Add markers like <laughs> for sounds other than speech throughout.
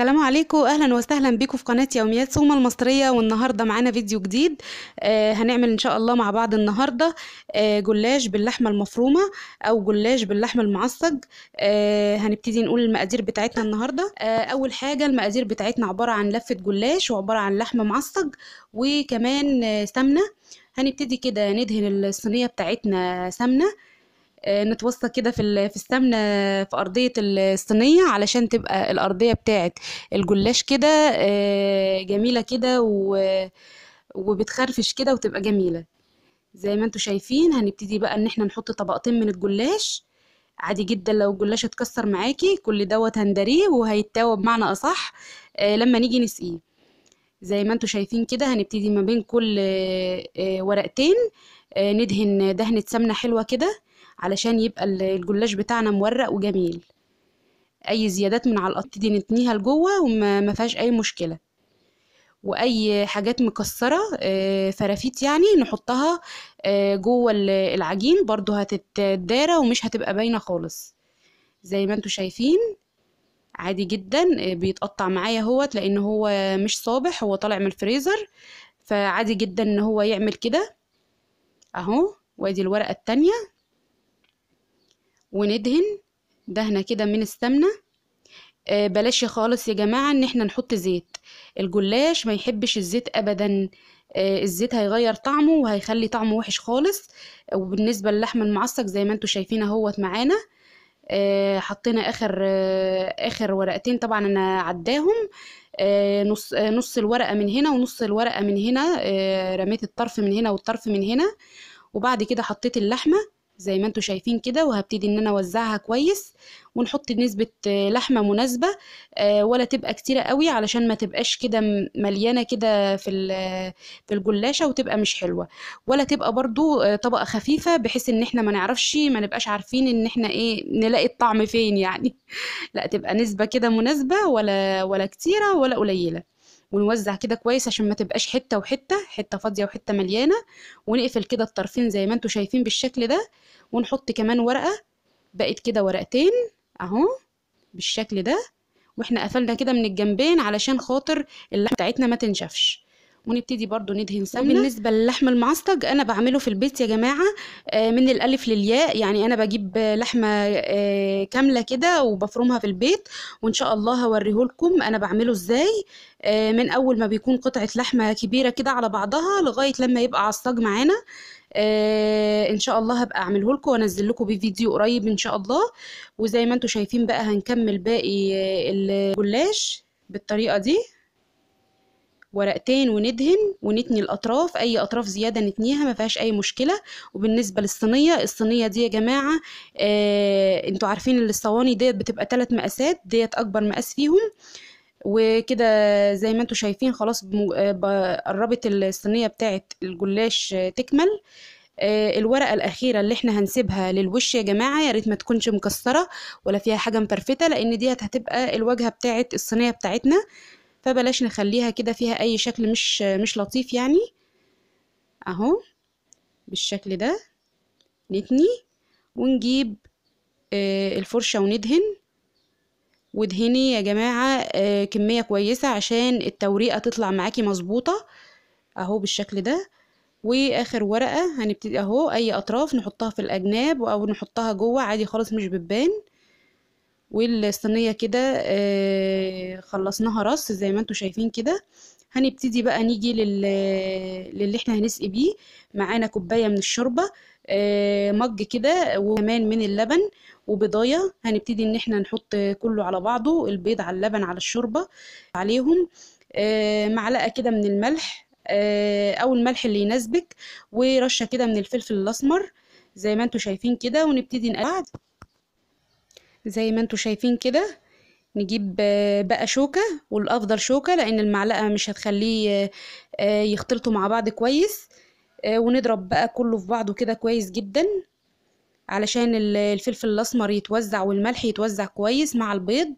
السلام عليكم اهلا وسهلا بكم في قناه يوميات سوما المصريه والنهارده معانا فيديو جديد آه هنعمل ان شاء الله مع بعض النهارده آه جلاش باللحمه المفرومه او جلاش باللحمه المعصج آه هنبتدي نقول المقادير بتاعتنا النهارده آه اول حاجه المقادير بتاعتنا عباره عن لفه جلاش وعباره عن لحمه معصج وكمان آه سمنه هنبتدي كده ندهن الصينيه بتاعتنا سمنه آه، نتوسط كده في في السمنه في ارضيه الصينيه علشان تبقى الارضيه بتاعه الجلاش كده آه، جميله كده وبتخرفش كده وتبقى جميله زي ما انتم شايفين هنبتدي بقى ان احنا نحط طبقتين من الجلاش عادي جدا لو الجلاش اتكسر معاكي كل دوت هندريه وهيتاوى بمعنى اصح آه، لما نيجي نسقيه زي ما انتم شايفين كده هنبتدي ما بين كل ورقتين ندهن دهنه سمنه حلوه كده علشان يبقى الجلاش بتاعنا مورق وجميل اي زيادات من على القط دي نتنيها لجوه وما فيهاش اي مشكله واي حاجات مكسره آه، فرافيت يعني نحطها آه، جوه العجين برضو هتتدارى ومش هتبقى باينه خالص زي ما انتوا شايفين عادي جدا آه، بيتقطع معايا اهوت لان هو مش صابح هو طالع من الفريزر فعادي جدا ان هو يعمل كده اهو وادي الورقه التانية وندهن دهنة كده من السمنة آه بلاش خالص يا جماعة ان احنا نحط زيت الجلاش ما يحبش الزيت ابدا آه الزيت هيغير طعمه وهيخلي طعمه وحش خالص وبالنسبة للحم المعصق زي ما انتوا شايفين اهوت معانا آه حطينا اخر آه، اخر ورقتين طبعا انا عداهم آه، نص آه، نص الورقه من هنا ونص الورقه من هنا رميت الطرف من هنا والطرف من هنا وبعد كده حطيت اللحمه زي ما انتم شايفين كده وهبتدي ان انا اوزعها كويس ونحط نسبة آه، لحمة مناسبة آه، ولا تبقى كتيرة قوي علشان ما تبقاش كده مليانة كده في في الجلاشة وتبقى مش حلوة ولا تبقى برضو آه، طبقة خفيفة بحيث ان احنا ما نعرفش ما نبقاش عارفين ان احنا ايه نلاقي الطعم فين يعني <laughs> لا تبقى نسبة كده مناسبة ولا ولا كتيرة ولا قليلة ونوزع كده كويس عشان ما تبقاش حته وحته حته فاضيه وحته مليانه ونقفل كده الطرفين زي ما انتم شايفين بالشكل ده ونحط كمان ورقه بقت كده ورقتين اهو بالشكل ده واحنا قفلنا كده من الجنبين علشان خاطر اللحمه بتاعتنا ما تنشفش ونبتدي برضو ندهن سمنه بالنسبه للحم المعصج انا بعمله في البيت يا جماعه آه، من الالف للياء يعني انا بجيب لحمه آه، كامله كده وبفرمها في البيت وان شاء الله هوريهولكم انا بعمله ازاي آه، من اول ما بيكون قطعه لحمه كبيره كده على بعضها لغايه لما يبقى عصاج معانا آه ان شاء الله هبقى اعمله لكم وانزل لكم بفيديو قريب ان شاء الله وزي ما انتم شايفين بقى هنكمل باقي الجلاش بالطريقه دي ورقتين وندهن ونتني الاطراف اي اطراف زياده نتنيها ما فيهاش اي مشكله وبالنسبه للصينيه الصينيه دي يا جماعه آه انتوا عارفين ان الصواني ديت بتبقى ثلاث مقاسات ديت اكبر مقاس فيهم وكده زي ما انتوا شايفين خلاص آه، قربت الصينيه بتاعه الجلاش آه، تكمل آه، الورقة الأخيرة اللي احنا هنسيبها للوش يا جماعة يا ريت ما تكونش مكسرة ولا فيها حاجة مفرفتة لأن ديت هتبقى الواجهة بتاعة الصينية بتاعتنا فبلاش نخليها كده فيها اي شكل مش مش لطيف يعني اهو بالشكل ده نتني ونجيب آه، الفرشة وندهن ودهني يا جماعة آه، كمية كويسة عشان التوريقة تطلع معاكي مظبوطة اهو بالشكل ده واخر ورقة هنبتدي اهو اي اطراف نحطها في الاجناب او نحطها جوه عادي خالص مش بتبان والصينيه كده آه، خلصناها رص زي ما انتم شايفين كده هنبتدي بقى نيجي لل... للي احنا هنسقي بيه معانا كوبايه من الشوربه آه، مج كده وكمان من اللبن وبيضايه هنبتدي ان احنا نحط كله على بعضه البيض على اللبن على الشوربه عليهم آه، معلقه كده من الملح او الملح اللي يناسبك ورشه كده من الفلفل الاسمر زي ما انتم شايفين كده ونبتدي نقلب زي ما انتوا شايفين كده نجيب آه، بقى شوكة والأفضل شوكة لأن المعلقة مش هتخليه آه، آه، يختلطوا مع بعض كويس ونضرب بقى كله في بعضه كده كويس جدا علشان الفلفل الأسمر يتوزع والملح يتوزع كويس مع البيض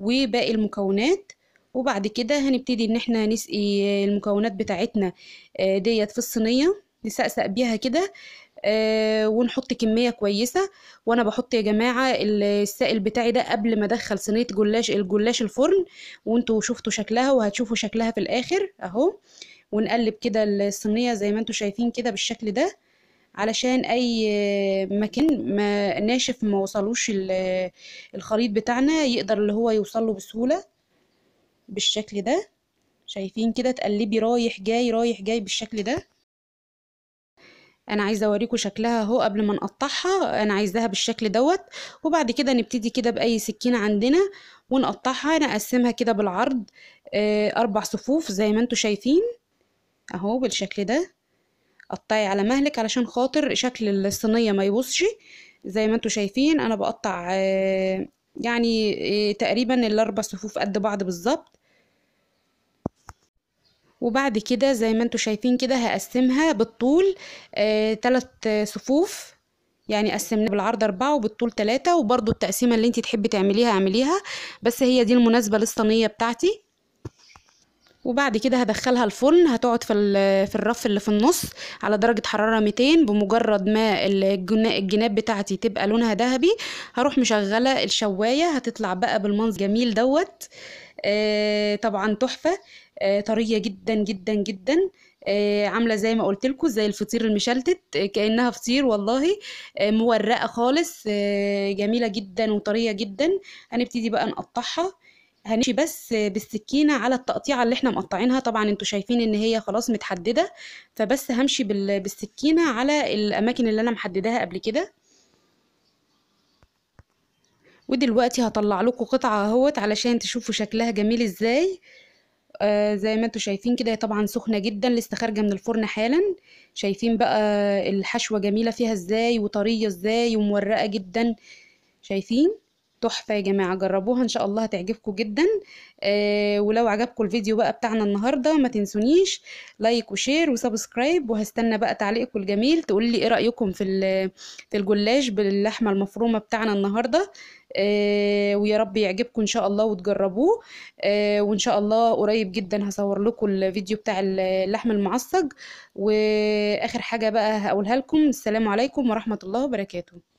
وباقي المكونات وبعد كده هنبتدي ان احنا نسقي المكونات بتاعتنا ديت في الصينية نسقسق بيها كده آه، ونحط كمية كويسة وانا بحط يا جماعة السائل بتاعي ده قبل ما ادخل صينية جلاش الجلاش الفرن وانتوا شفتوا شكلها وهتشوفوا شكلها في الاخر اهو ونقلب كده الصينية زي ما انتوا شايفين كده بالشكل ده علشان اي مكان ما ناشف ما وصلوش الخليط بتاعنا يقدر اللي هو يوصله بسهولة بالشكل ده شايفين كده تقلبي رايح جاي رايح جاي بالشكل ده انا عايزه اوريكم شكلها اهو قبل ما نقطعها انا عايزاها بالشكل دوت وبعد كده نبتدي كده باي سكينه عندنا ونقطعها نقسمها كده بالعرض آه، اربع صفوف زي ما انتم شايفين اهو بالشكل ده قطعي على مهلك علشان خاطر شكل الصينيه ما يبصش زي ما انتم شايفين انا بقطع آه، يعني آه، تقريبا الاربع صفوف قد بعض بالظبط وبعد كده زي ما انتوا شايفين كده هقسمها بالطول آه، تلات صفوف يعني قسمنا بالعرض أربعة وبالطول تلاتة وبرضو التقسيمة اللي انتي تحبي تعمليها اعمليها بس هي دي المناسبة للصينية بتاعتي وبعد كده هدخلها الفرن هتقعد في في الرف اللي في النص على درجه حراره 200 بمجرد ما الجناب بتاعتي تبقى لونها ذهبي هروح مشغله الشوايه هتطلع بقى بالمنظر جميل دوت آه، طبعا تحفه آه، طريه جدا جدا جدا آه، عامله زي ما قلت لكم زي الفطير المشلتت كانها فطير والله مورقه خالص جميله جدا وطريه جدا هنبتدي بقى نقطعها هنمشي بس بالسكينه على التقطيعه اللي احنا مقطعينها طبعا انتوا شايفين ان هي خلاص متحدده فبس همشي بالسكينه على الاماكن اللي انا محددها قبل كده ودلوقتي هطلع لكم قطعه اهوت علشان تشوفوا شكلها جميل ازاي آه زي ما انتم شايفين كده طبعا سخنه جدا لسه خارجه من الفرن حالا شايفين بقى الحشوه جميله فيها ازاي وطريه ازاي ومورقه جدا شايفين تحفه يا جماعه جربوها ان شاء الله هتعجبكم جدا آه ولو عجبكم الفيديو بقى بتاعنا النهارده ما تنسونيش لايك وشير وسبسكرايب وهستنى بقى تعليقكم الجميل تقولي لي ايه رايكم في في الجلاش باللحمه المفرومه بتاعنا النهارده آه ويا رب يعجبكم ان شاء الله وتجربوه آه وان شاء الله قريب جدا هصور لكم الفيديو بتاع اللحم المعصج واخر حاجه بقى هقولها لكم السلام عليكم ورحمه الله وبركاته